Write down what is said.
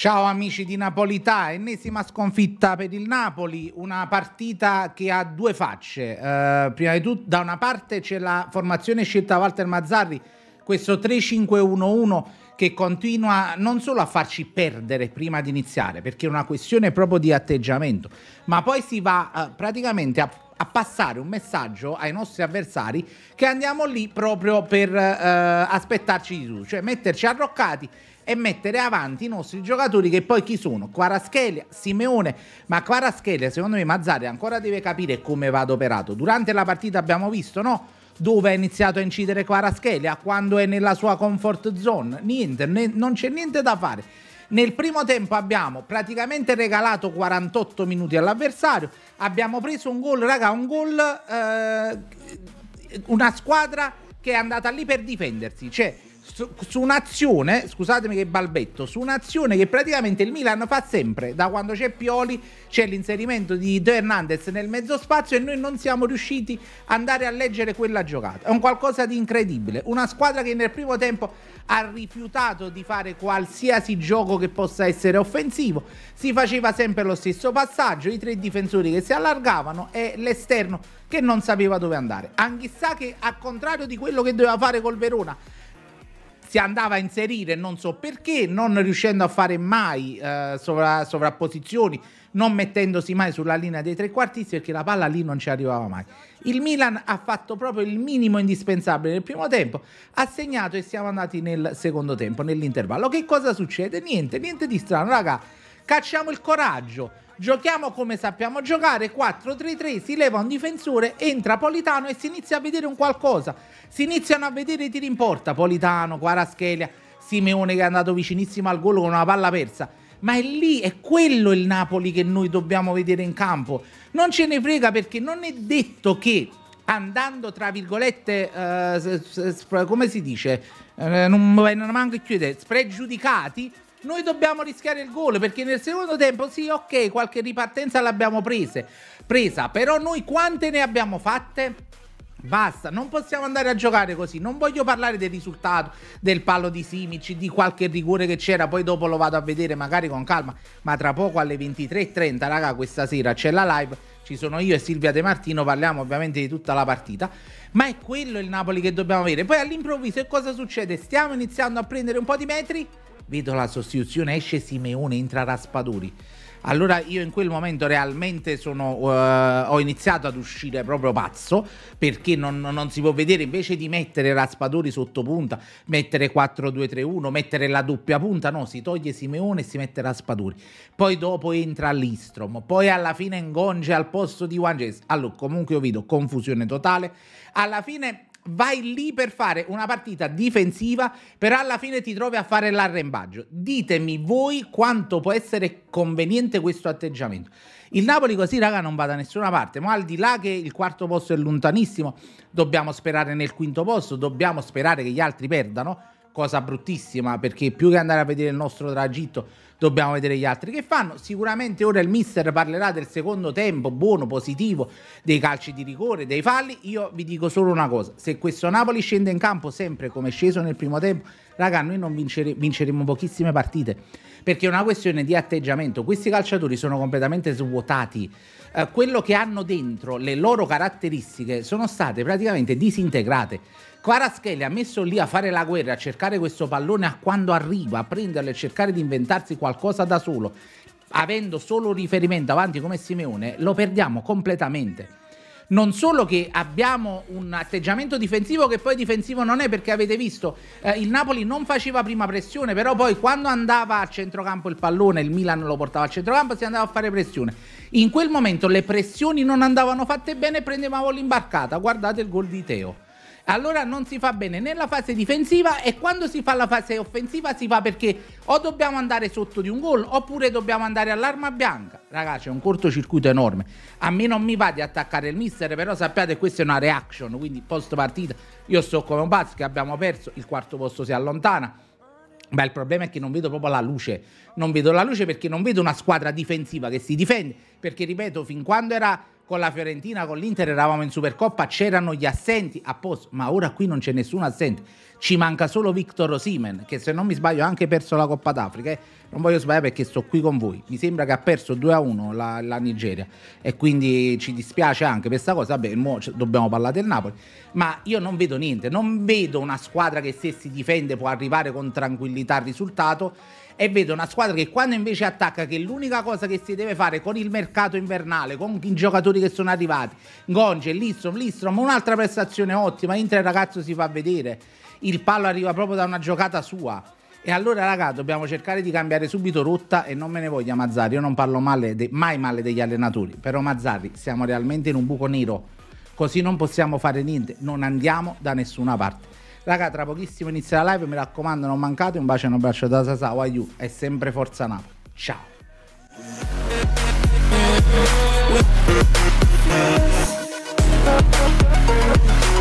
Ciao amici di Napolità, ennesima sconfitta per il Napoli, una partita che ha due facce. Eh, prima di tutto, da una parte c'è la formazione scelta Walter Mazzarri, questo 3-5-1-1 che continua non solo a farci perdere prima di iniziare, perché è una questione proprio di atteggiamento, ma poi si va eh, praticamente a a passare un messaggio ai nostri avversari che andiamo lì proprio per eh, aspettarci di tutto, cioè metterci arroccati e mettere avanti i nostri giocatori che poi chi sono? Quaraschelia, Simeone, ma Quaraschelia secondo me Mazzari ancora deve capire come va adoperato. Durante la partita abbiamo visto, no? Dove ha iniziato a incidere Quaraschelia, quando è nella sua comfort zone, niente, ne, non c'è niente da fare nel primo tempo abbiamo praticamente regalato 48 minuti all'avversario, abbiamo preso un gol, raga, un gol, eh, una squadra che è andata lì per difendersi, cioè su, su un'azione, scusatemi che balbetto, su un'azione che praticamente il Milan fa sempre, da quando c'è Pioli c'è l'inserimento di De Hernandez nel mezzo spazio e noi non siamo riusciti ad andare a leggere quella giocata. È un qualcosa di incredibile, una squadra che nel primo tempo ha rifiutato di fare qualsiasi gioco che possa essere offensivo, si faceva sempre lo stesso passaggio, i tre difensori che si allargavano e l'esterno che non sapeva dove andare. Anche Anchissà che al contrario di quello che doveva fare col Verona, si andava a inserire, non so perché, non riuscendo a fare mai eh, sovra, sovrapposizioni, non mettendosi mai sulla linea dei tre quartisti perché la palla lì non ci arrivava mai. Il Milan ha fatto proprio il minimo indispensabile nel primo tempo, ha segnato e siamo andati nel secondo tempo, nell'intervallo. Che cosa succede? Niente, niente di strano, raga. Cacciamo il coraggio Giochiamo come sappiamo giocare, 4-3-3, si leva un difensore, entra Politano e si inizia a vedere un qualcosa. Si iniziano a vedere i tiri in porta, Politano, Quaraschelia, Simeone che è andato vicinissimo al gol con una palla persa. Ma è lì, è quello il Napoli che noi dobbiamo vedere in campo. Non ce ne frega perché non è detto che andando tra virgolette, eh, come si dice, eh, non, non manco chiudere, spregiudicati, noi dobbiamo rischiare il gol perché nel secondo tempo sì, ok, qualche ripartenza l'abbiamo presa, presa, però noi quante ne abbiamo fatte? Basta, non possiamo andare a giocare così. Non voglio parlare del risultato del palo di Simici, di qualche rigore che c'era, poi dopo lo vado a vedere magari con calma, ma tra poco alle 23:30, raga, questa sera c'è la live, ci sono io e Silvia De Martino, parliamo ovviamente di tutta la partita, ma è quello il Napoli che dobbiamo avere. Poi all'improvviso e cosa succede? Stiamo iniziando a prendere un po' di metri vedo la sostituzione, esce Simeone, entra Raspaduri. Allora io in quel momento realmente sono, uh, ho iniziato ad uscire proprio pazzo perché non, non, si può vedere invece di mettere Raspadori sotto punta, mettere 4-2-3-1, mettere la doppia punta, no, si toglie Simeone e si mette Raspadori. Poi dopo entra Listrom, poi alla fine Ngonge al posto di Juan Wanges. Allora comunque io vedo confusione totale. Alla fine vai lì per fare una partita difensiva per alla fine ti trovi a fare l'arrembaggio. Ditemi voi quanto può essere conveniente questo atteggiamento. Il Napoli così, raga, non va da nessuna parte, ma al di là che il quarto posto è lontanissimo, dobbiamo sperare nel quinto posto, dobbiamo sperare che gli altri perdano cosa bruttissima perché più che andare a vedere il nostro tragitto dobbiamo vedere gli altri che fanno. Sicuramente ora il mister parlerà del secondo tempo buono, positivo, dei calci di rigore, dei falli. Io vi dico solo una cosa, se questo Napoli scende in campo sempre come è sceso nel primo tempo, raga, noi non vincere, vinceremo pochissime partite, perché è una questione di atteggiamento. Questi calciatori sono completamente svuotati. Eh, quello che hanno dentro, le loro caratteristiche sono state praticamente disintegrate Quaraschelli ha messo lì a fare la guerra, a cercare questo pallone a quando arriva, a prenderlo e cercare di inventarsi qualcosa da solo, avendo solo riferimento avanti come Simeone, lo perdiamo completamente non solo che abbiamo un atteggiamento difensivo che poi difensivo non è perché avete visto eh, il Napoli non faceva prima pressione però poi quando andava a centrocampo il pallone il Milan lo portava a centrocampo si andava a fare pressione in quel momento le pressioni non andavano fatte bene e prendevamo l'imbarcata guardate il gol di Teo allora non si fa bene nella fase difensiva e quando si fa la fase offensiva si fa perché o dobbiamo andare sotto di un gol oppure dobbiamo andare all'arma bianca. Ragazzi, è un cortocircuito enorme. A me non mi va di attaccare il mister, però sappiate che questa è una reaction, quindi post partita io sto come un pazzo che abbiamo perso, il quarto posto si allontana. Ma il problema è che non vedo proprio la luce. Non vedo la luce perché non vedo una squadra difensiva che si difende. Perché ripeto, fin quando era con la Fiorentina, con l'Inter eravamo in Supercoppa, c'erano gli assenti a posto, ma ora qui non c'è nessuno assente. Ci manca solo Victor Osimen, che se non mi sbaglio ha anche perso la Coppa d'Africa. Eh? Non voglio sbagliare perché sto qui con voi. Mi sembra che ha perso 2-1 la, la, Nigeria e quindi ci dispiace anche per questa cosa. Vabbè, dobbiamo parlare del Napoli. Ma io non vedo niente, non vedo una squadra che se si difende può arrivare con tranquillità al risultato e vedo una squadra che quando invece attacca che l'unica cosa che si deve fare con il mercato invernale, con i giocatori giocatori che sono arrivati. Gonge, Listrom, Listrom, un'altra prestazione ottima. Inter ragazzo si fa vedere. Il palo arriva proprio da una giocata sua. E allora, ragazzi, dobbiamo cercare di cambiare subito rotta e non me ne voglia Mazzari. Io non parlo male de- mai male degli allenatori, però Mazzari, siamo realmente in un buco nero. Così non possiamo fare niente, non andiamo da nessuna parte. Raga, tra pochissimo inizia la live, mi raccomando, non mancate. Un bacio e un abbraccio da Sasa, Waiu, è sempre Forza Napoli. Ciao. We'll